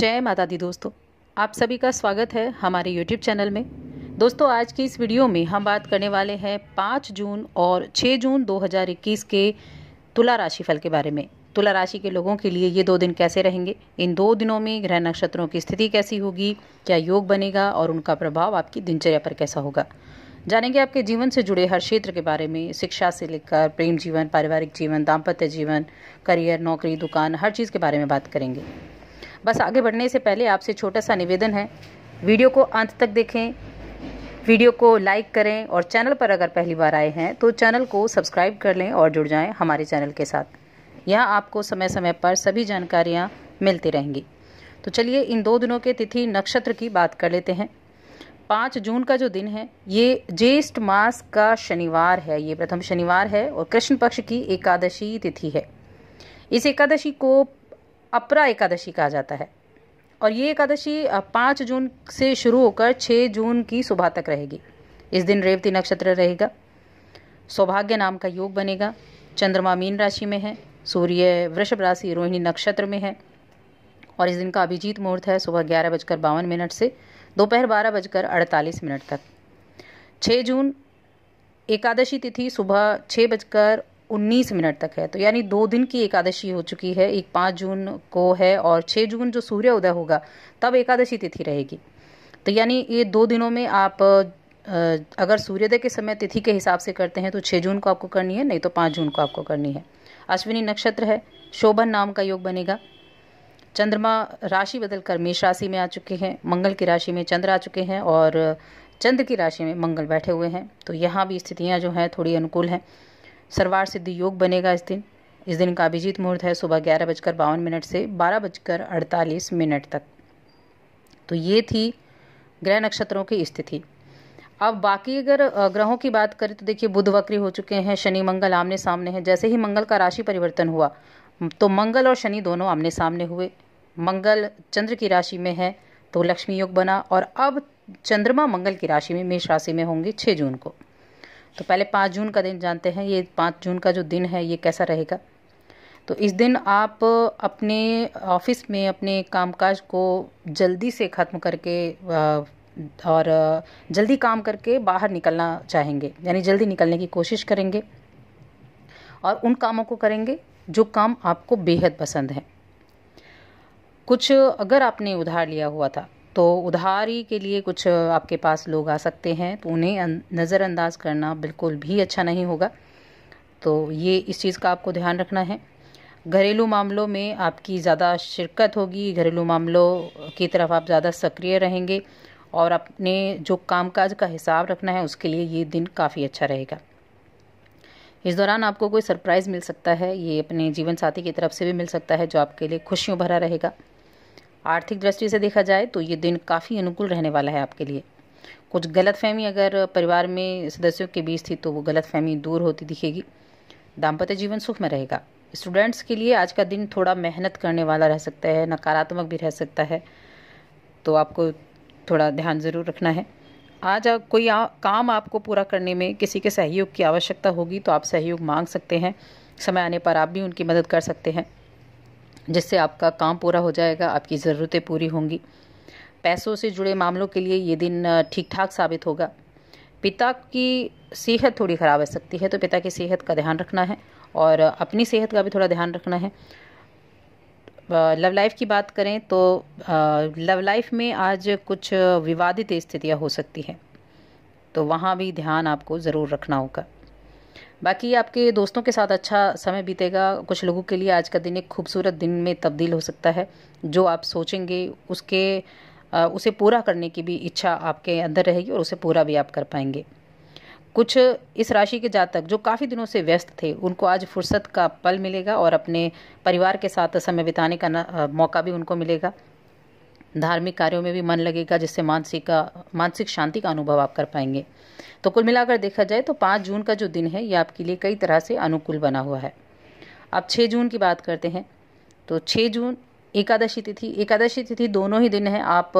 जय माता दी दोस्तों आप सभी का स्वागत है हमारे यूट्यूब चैनल में दोस्तों आज की इस वीडियो में हम बात करने वाले हैं 5 जून और 6 जून 2021 के तुला राशि फल के बारे में तुला राशि के लोगों के लिए ये दो दिन कैसे रहेंगे इन दो दिनों में ग्रह नक्षत्रों की स्थिति कैसी होगी क्या योग बनेगा और उनका प्रभाव आपकी दिनचर्या पर कैसा होगा जानेंगे आपके जीवन से जुड़े हर क्षेत्र के बारे में शिक्षा से लेकर प्रेम जीवन पारिवारिक जीवन दाम्पत्य जीवन करियर नौकरी दुकान हर चीज़ के बारे में बात करेंगे बस आगे बढ़ने से पहले आपसे छोटा सा निवेदन है वीडियो को अंत तक देखें वीडियो को लाइक करें और चैनल पर अगर पहली बार आए हैं तो चैनल को सब्सक्राइब कर लें और जुड़ जाएं हमारे चैनल के साथ यहाँ आपको समय समय पर सभी जानकारियाँ मिलती रहेंगी तो चलिए इन दो दिनों के तिथि नक्षत्र की बात कर लेते हैं पाँच जून का जो दिन है ये ज्येष्ठ मास का शनिवार है ये प्रथम शनिवार है और कृष्ण पक्ष की एकादशी तिथि है इस एकादशी को अपरा एकादशी कहा जाता है और ये एकादशी पाँच जून से शुरू होकर छः जून की सुबह तक रहेगी इस दिन रेवती नक्षत्र रहेगा सौभाग्य नाम का योग बनेगा चंद्रमा मीन राशि में है सूर्य वृषभ राशि रोहिणी नक्षत्र में है और इस दिन का अभिजीत मुहूर्त है सुबह ग्यारह बजकर बावन मिनट से दोपहर बारह बजकर अड़तालीस मिनट तक छः जून एकादशी तिथि सुबह छः बजकर उन्नीस मिनट तक है तो यानी दो दिन की एकादशी हो चुकी है एक पाँच जून को है और छः जून जो सूर्य उदय होगा तब एकादशी तिथि रहेगी तो यानी ये दो दिनों में आप अगर सूर्योदय के समय तिथि के हिसाब से करते हैं तो छः जून को आपको करनी है नहीं तो पाँच जून को आपको करनी है अश्विनी नक्षत्र है शोभन नाम का योग बनेगा चंद्रमा राशि बदलकर मेष राशि में आ चुके हैं मंगल की राशि में चंद्र आ चुके हैं और चंद्र की राशि में मंगल बैठे हुए हैं तो यहाँ भी स्थितियाँ जो हैं थोड़ी अनुकूल हैं सर्वार सिद्धि योग बनेगा इस दिन इस दिन का अभिजीत मुहूर्त है सुबह ग्यारह बजकर बावन मिनट से बारह बजकर अड़तालीस मिनट तक तो ये थी ग्रह नक्षत्रों की स्थिति अब बाकी अगर ग्रहों की बात करें तो देखिए बुध वक्री हो चुके हैं शनि मंगल आमने सामने हैं जैसे ही मंगल का राशि परिवर्तन हुआ तो मंगल और शनि दोनों आमने सामने हुए मंगल चंद्र की राशि में है तो लक्ष्मी योग बना और अब चंद्रमा मंगल की राशि में मेष राशि में होंगे छः जून को तो पहले पाँच जून का दिन जानते हैं ये पाँच जून का जो दिन है ये कैसा रहेगा तो इस दिन आप अपने ऑफिस में अपने कामकाज को जल्दी से ख़त्म करके और जल्दी काम करके बाहर निकलना चाहेंगे यानी जल्दी निकलने की कोशिश करेंगे और उन कामों को करेंगे जो काम आपको बेहद पसंद है कुछ अगर आपने उधार लिया हुआ था तो उधारी के लिए कुछ आपके पास लोग आ सकते हैं तो उन्हें अं-, नज़रअंदाज करना बिल्कुल भी अच्छा नहीं होगा तो ये इस चीज़ का आपको ध्यान रखना है घरेलू मामलों में आपकी ज़्यादा शिरकत होगी घरेलू मामलों की तरफ आप ज़्यादा सक्रिय रहेंगे और अपने जो कामकाज का हिसाब रखना है उसके लिए ये दिन काफ़ी अच्छा रहेगा इस दौरान आपको कोई सरप्राइज़ मिल सकता है ये अपने जीवन साथी की तरफ से भी मिल सकता है जो आपके लिए खुशियों भरा रहेगा आर्थिक दृष्टि से देखा जाए तो ये दिन काफ़ी अनुकूल रहने वाला है आपके लिए कुछ गलत फहमी अगर परिवार में सदस्यों के बीच थी तो वो गलतफहमी दूर होती दिखेगी दाम्पत्य जीवन सुख में रहेगा स्टूडेंट्स के लिए आज का दिन थोड़ा मेहनत करने वाला रह सकता है नकारात्मक भी रह सकता है तो आपको थोड़ा ध्यान ज़रूर रखना है आज कोई आ, काम आपको पूरा करने में किसी के सहयोग की आवश्यकता होगी तो आप सहयोग मांग सकते हैं समय आने पर आप भी उनकी मदद कर सकते हैं जिससे आपका काम पूरा हो जाएगा आपकी ज़रूरतें पूरी होंगी पैसों से जुड़े मामलों के लिए ये दिन ठीक ठाक साबित होगा पिता की सेहत थोड़ी ख़राब हो सकती है तो पिता की सेहत का ध्यान रखना है और अपनी सेहत का भी थोड़ा ध्यान रखना है लव लाइफ की बात करें तो लव लाइफ में आज कुछ विवादित स्थितियां हो सकती हैं तो वहाँ भी ध्यान आपको ज़रूर रखना होगा बाकी आपके दोस्तों के साथ अच्छा समय बीतेगा कुछ लोगों के लिए आज का दिन एक खूबसूरत दिन में तब्दील हो सकता है जो आप सोचेंगे उसके उसे पूरा करने की भी इच्छा आपके अंदर रहेगी और उसे पूरा भी आप कर पाएंगे कुछ इस राशि के जातक जो काफ़ी दिनों से व्यस्त थे उनको आज फुर्सत का पल मिलेगा और अपने परिवार के साथ समय बिताने का मौका भी उनको मिलेगा धार्मिक कार्यों में भी मन लगेगा जिससे मानसिक का मानसिक शांति का अनुभव आप कर पाएंगे तो कुल मिलाकर देखा जाए तो पाँच जून का जो दिन है ये आपके लिए कई तरह से अनुकूल बना हुआ है अब छः जून की बात करते हैं तो छः जून एकादशी तिथि एकादशी तिथि दोनों ही दिन हैं आप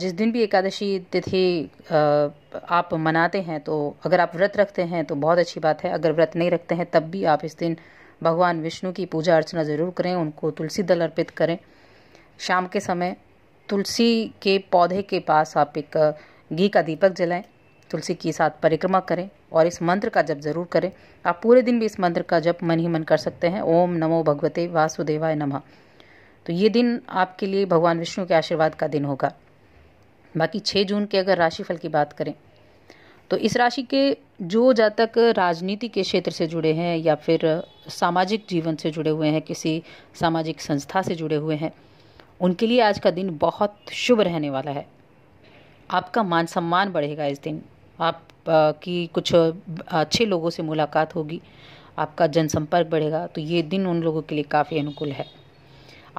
जिस दिन भी एकादशी तिथि आप मनाते हैं तो अगर आप व्रत रखते हैं तो बहुत अच्छी बात है अगर व्रत नहीं रखते हैं तब भी आप इस दिन भगवान विष्णु की पूजा अर्चना ज़रूर करें उनको तुलसी दल अर्पित करें शाम के समय तुलसी के पौधे के पास आप एक घी का दीपक जलाएं तुलसी के साथ परिक्रमा करें और इस मंत्र का जप जरूर करें आप पूरे दिन भी इस मंत्र का जप मन ही मन कर सकते हैं ओम नमो भगवते वासुदेवाय नमः तो ये दिन आपके लिए भगवान विष्णु के आशीर्वाद का दिन होगा बाकी छः जून के अगर राशिफल की बात करें तो इस राशि के जो जातक राजनीति के क्षेत्र से जुड़े हैं या फिर सामाजिक जीवन से जुड़े हुए हैं किसी सामाजिक संस्था से जुड़े हुए हैं उनके लिए आज का दिन बहुत शुभ रहने वाला है आपका मान सम्मान बढ़ेगा इस दिन आप आ, की कुछ अच्छे लोगों से मुलाकात होगी आपका जनसंपर्क बढ़ेगा तो ये दिन उन लोगों के लिए काफ़ी अनुकूल है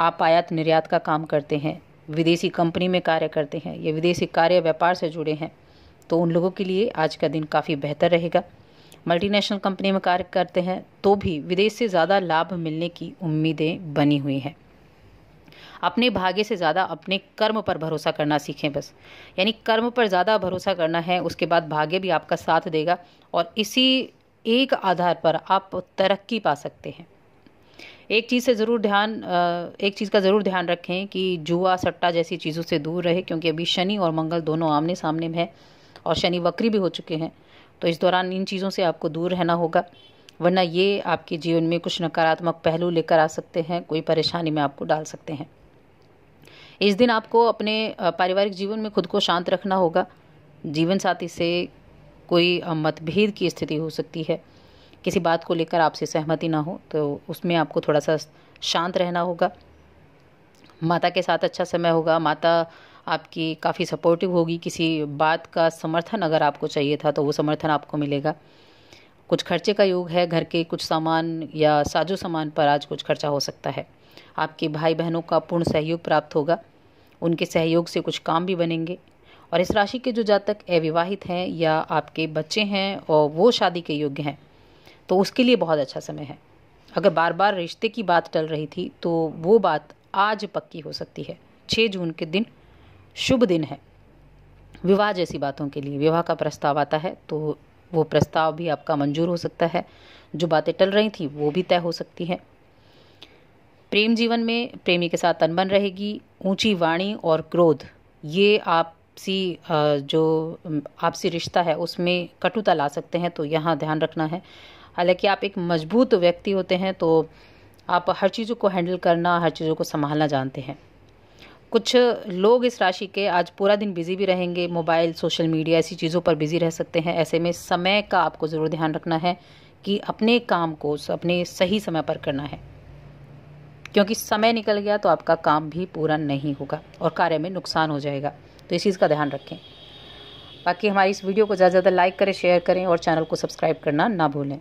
आप आयात निर्यात का काम करते हैं विदेशी कंपनी में कार्य करते हैं या विदेशी कार्य व्यापार से जुड़े हैं तो उन लोगों के लिए आज का दिन काफ़ी बेहतर रहेगा मल्टीनेशनल कंपनी में कार्य करते हैं तो भी विदेश से ज़्यादा लाभ मिलने की उम्मीदें बनी हुई हैं अपने भाग्य से ज़्यादा अपने कर्म पर भरोसा करना सीखें बस यानी कर्म पर ज़्यादा भरोसा करना है उसके बाद भाग्य भी आपका साथ देगा और इसी एक आधार पर आप तरक्की पा सकते हैं एक चीज़ से ज़रूर ध्यान एक चीज़ का ज़रूर ध्यान रखें कि जुआ सट्टा जैसी चीज़ों से दूर रहे क्योंकि अभी शनि और मंगल दोनों आमने सामने में है और शनि वक्री भी हो चुके हैं तो इस दौरान इन चीज़ों से आपको दूर रहना होगा वरना ये आपके जीवन में कुछ नकारात्मक पहलू लेकर आ सकते हैं कोई परेशानी में आपको डाल सकते हैं इस दिन आपको अपने पारिवारिक जीवन में खुद को शांत रखना होगा जीवन साथी से कोई मतभेद की स्थिति हो सकती है किसी बात को लेकर आपसे सहमति ना हो तो उसमें आपको थोड़ा सा शांत रहना होगा माता के साथ अच्छा समय होगा माता आपकी काफ़ी सपोर्टिव होगी किसी बात का समर्थन अगर आपको चाहिए था तो वो समर्थन आपको मिलेगा कुछ खर्चे का योग है घर के कुछ सामान या साजो सामान पर आज कुछ खर्चा हो सकता है आपके भाई बहनों का पूर्ण सहयोग प्राप्त होगा उनके सहयोग से कुछ काम भी बनेंगे और इस राशि के जो जातक अविवाहित हैं या आपके बच्चे हैं और वो शादी के योग्य हैं तो उसके लिए बहुत अच्छा समय है अगर बार बार रिश्ते की बात टल रही थी तो वो बात आज पक्की हो सकती है छः जून के दिन शुभ दिन है विवाह जैसी बातों के लिए विवाह का प्रस्ताव आता है तो वो प्रस्ताव भी आपका मंजूर हो सकता है जो बातें टल रही थी वो भी तय हो सकती हैं प्रेम जीवन में प्रेमी के साथ तनबन रहेगी ऊंची वाणी और क्रोध ये आपसी जो आपसी रिश्ता है उसमें कटुता ला सकते हैं तो यहाँ ध्यान रखना है हालांकि आप एक मजबूत व्यक्ति होते हैं तो आप हर चीज़ों को हैंडल करना हर चीज़ों को संभालना जानते हैं कुछ लोग इस राशि के आज पूरा दिन बिजी भी रहेंगे मोबाइल सोशल मीडिया ऐसी चीज़ों पर बिजी रह सकते हैं ऐसे में समय का आपको ज़रूर ध्यान रखना है कि अपने काम को अपने सही समय पर करना है क्योंकि समय निकल गया तो आपका काम भी पूरा नहीं होगा और कार्य में नुकसान हो जाएगा तो इस चीज़ का ध्यान रखें बाकी हमारी इस वीडियो को ज़्यादा से ज़्यादा लाइक करें शेयर करें और चैनल को सब्सक्राइब करना ना भूलें